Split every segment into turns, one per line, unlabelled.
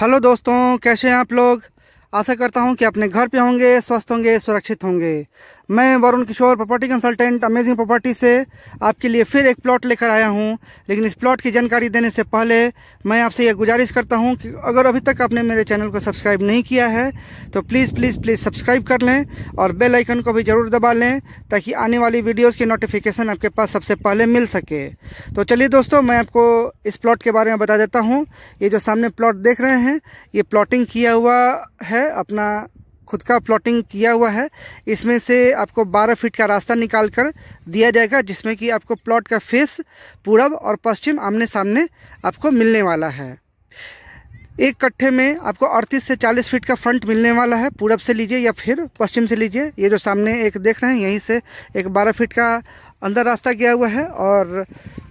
hello दोस्तों कैसे हैं आप लोग आशा करता हूं कि अपने घर पे होंगे स्वस्थ होंगे सुरक्षित होंगे मैं Varun Kishore property consultant amazing property से आपके लिए फिर एक प्लॉट लेकर आया हूं लेकिन इस प्लॉट की जानकारी देने से पहले मैं आपसे यह गुजारिश करता हूं कि अगर अभी तक आपने मेरे चैनल को सब्सक्राइब नहीं किया है तो प्लीज़ प्लीज़ प्लीज़ सब्सक्राइब कर लें और बेल आइकन को भी ज़रूर दबा लें ताकि आने वाली वीडियोज़ की नोटिफिकेशन आपके पास सबसे पहले मिल सके तो चलिए दोस्तों मैं आपको इस प्लॉट के बारे में बता देता हूँ ये जो सामने प्लॉट देख रहे हैं ये प्लॉटिंग किया हुआ है अपना खुद का प्लॉटिंग किया हुआ है इसमें से आपको 12 फीट का रास्ता निकाल कर दिया जाएगा जिसमें कि आपको प्लॉट का फेस पूरब और पश्चिम आमने सामने आपको मिलने वाला है एक कट्ठे में आपको 38 से 40 फीट का फ्रंट मिलने वाला है पूरब से लीजिए या फिर पश्चिम से लीजिए ये जो सामने एक देख रहे हैं यहीं से एक 12 फीट का अंदर रास्ता गया हुआ है और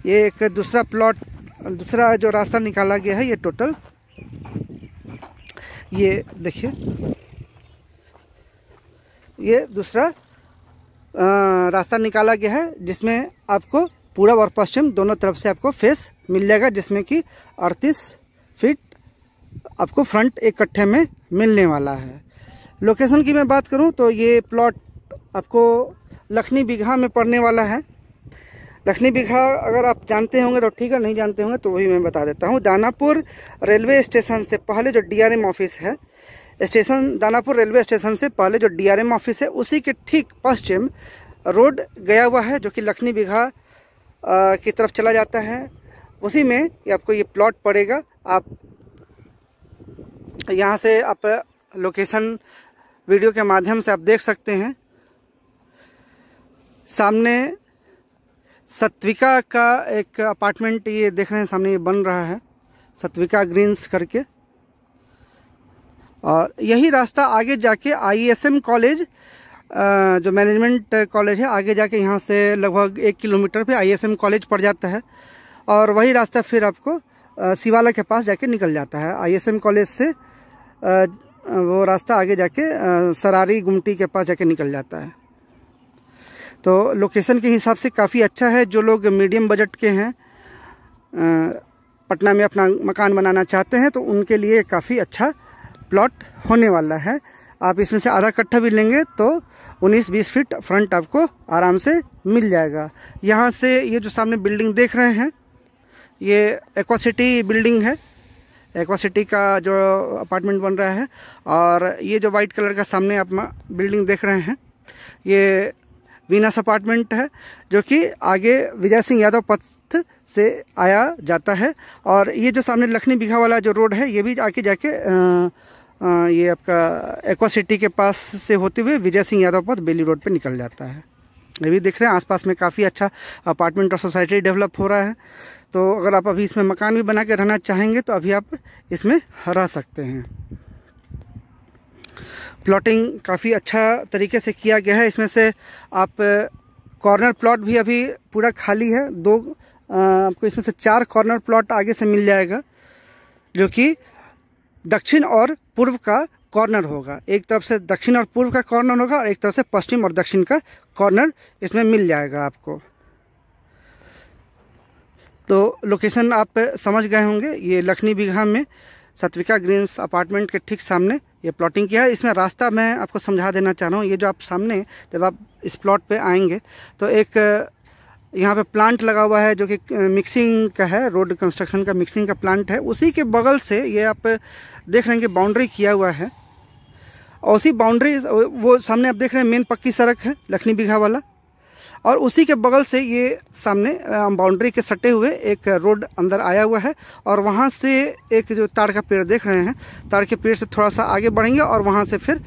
ये एक दूसरा प्लॉट दूसरा जो रास्ता निकाला गया है ये टोटल ये देखिए ये दूसरा रास्ता निकाला गया है जिसमें आपको पूरा और पश्चिम दोनों तरफ से आपको फेस मिल जाएगा जिसमें कि अड़तीस फीट आपको फ्रंट एक कट्ठे में मिलने वाला है लोकेशन की मैं बात करूं तो ये प्लॉट आपको लखनी बीघा में पड़ने वाला है लखनी बीघा अगर आप जानते होंगे तो ठीक है नहीं जानते होंगे तो वही मैं बता देता हूँ दानापुर रेलवे स्टेशन से पहले जो डी ऑफिस है स्टेशन दानापुर रेलवे स्टेशन से पहले जो डीआरएम ऑफिस है उसी के ठीक पश्चिम रोड गया हुआ है जो कि लखनी बिघा की तरफ चला जाता है उसी में आपको ये प्लॉट पड़ेगा आप यहाँ से आप लोकेशन वीडियो के माध्यम से आप देख सकते हैं सामने सत्विका का एक अपार्टमेंट ये देख रहे हैं सामने ये बन रहा है सत्विका ग्रीन्स करके और यही रास्ता आगे जाके आईएसएम e कॉलेज जो मैनेजमेंट कॉलेज है आगे जाके यहाँ से लगभग एक किलोमीटर पे आईएसएम e कॉलेज पड़ जाता है और वही रास्ता फिर आपको शिवाला के पास जाके निकल जाता है आईएसएम e कॉलेज से वो रास्ता आगे जाके सरारी गुमटी के पास जाके निकल जाता है तो लोकेशन के हिसाब से काफ़ी अच्छा है जो लोग मीडियम बजट के हैं पटना में अपना मकान बनाना चाहते हैं तो उनके लिए काफ़ी अच्छा प्लॉट होने वाला है आप इसमें से आधा कट्ठा भी लेंगे तो 19-20 फीट फ्रंट आपको आराम से मिल जाएगा यहाँ से ये जो सामने बिल्डिंग देख रहे हैं ये एक्वासिटी बिल्डिंग है एक्वासिटी का जो अपार्टमेंट बन रहा है और ये जो वाइट कलर का सामने आप बिल्डिंग देख रहे हैं ये वीनस अपार्टमेंट है जो कि आगे विजय सिंह यादव पथ से आया जाता है और ये जो सामने लखनी बिघा वाला जो रोड है ये भी आके जाके आ, ये आपका एक्वा सिटी के पास से होते हुए विजय सिंह यादव पथ बेली रोड पे निकल जाता है ये भी देख रहे हैं आसपास में काफ़ी अच्छा अपार्टमेंट और सोसाइटी डेवलप हो रहा है तो अगर आप अभी इसमें मकान भी बना के रहना चाहेंगे तो अभी आप इसमें रह सकते हैं प्लॉटिंग काफ़ी अच्छा तरीके से किया गया है इसमें से आप कॉर्नर प्लॉट भी अभी पूरा खाली है दो आपको इसमें से चार कॉर्नर प्लॉट आगे से मिल जाएगा जो कि दक्षिण और पूर्व का कॉर्नर होगा एक तरफ से दक्षिण और पूर्व का कॉर्नर होगा और एक तरफ से पश्चिम और दक्षिण का कॉर्नर इसमें मिल जाएगा आपको तो लोकेशन आप समझ गए होंगे ये लखनी बिघा में सत्विका ग्रीन्स अपार्टमेंट के ठीक सामने ये प्लॉटिंग किया है इसमें रास्ता मैं आपको समझा देना चाह रहा हूँ ये जो आप सामने जब आप इस प्लॉट पे आएंगे तो एक यहाँ पे प्लांट लगा हुआ है जो कि मिक्सिंग का है रोड कंस्ट्रक्शन का मिक्सिंग का प्लांट है उसी के बगल से ये आप देख रहे हैं कि बाउंड्री किया हुआ है और उसी बाउंड्री वो सामने आप देख रहे हैं मेन पक्की सड़क है लखनी बीघा वाला और उसी के बगल से ये सामने बाउंड्री के सटे हुए एक रोड अंदर आया हुआ है और वहाँ से एक जो ताड़ का पेड़ देख रहे हैं ताड़ के पेड़ से थोड़ा सा आगे बढ़ेंगे और वहाँ से फिर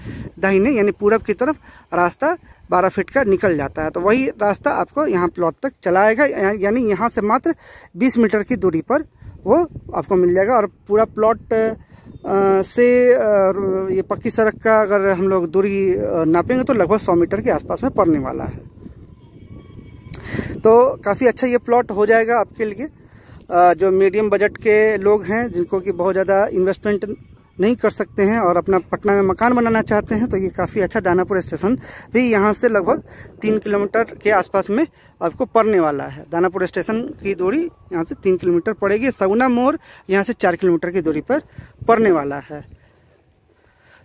दाहिने यानी पूरब की तरफ रास्ता बारह फीट का निकल जाता है तो वही रास्ता आपको यहाँ प्लॉट तक चलाएगा यानी यहाँ से मात्र बीस मीटर की दूरी पर वो आपको मिल जाएगा और पूरा प्लॉट से ये पक्की सड़क का अगर हम लोग दूरी नापेंगे तो लगभग सौ मीटर के आसपास में पड़ने वाला है तो काफ़ी अच्छा ये प्लॉट हो जाएगा आपके लिए जो मीडियम बजट के लोग हैं जिनको कि बहुत ज़्यादा इन्वेस्टमेंट नहीं कर सकते हैं और अपना पटना में मकान बनाना चाहते हैं तो ये काफ़ी अच्छा दानापुर स्टेशन भी यहाँ से लगभग तीन किलोमीटर के आसपास में आपको पड़ने वाला है दानापुर स्टेशन की दूरी यहाँ से तीन किलोमीटर पड़ेगी सगुना मोड़ यहाँ से चार किलोमीटर की दूरी पर पड़ने वाला है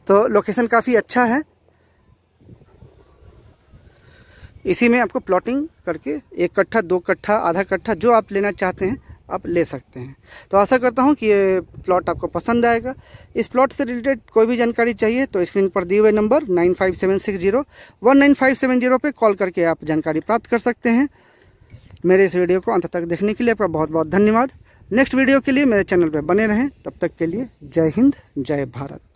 तो लोकेशन काफ़ी अच्छा है इसी में आपको प्लॉटिंग करके एक कट्ठा दो कट्ठा आधा कट्ठा जो आप लेना चाहते हैं आप ले सकते हैं तो आशा करता हूँ कि ये प्लॉट आपको पसंद आएगा इस प्लॉट से रिलेटेड कोई भी जानकारी चाहिए तो स्क्रीन पर दिए हुए number nine five seven six zero one nine five seven zero पर कॉल करके आप जानकारी प्राप्त कर सकते हैं मेरे इस वीडियो को अंत तक देखने के लिए आपका बहुत बहुत धन्यवाद नेक्स्ट वीडियो के लिए मेरे चैनल पर बने रहें तब तक के लिए जय हिंद जय भारत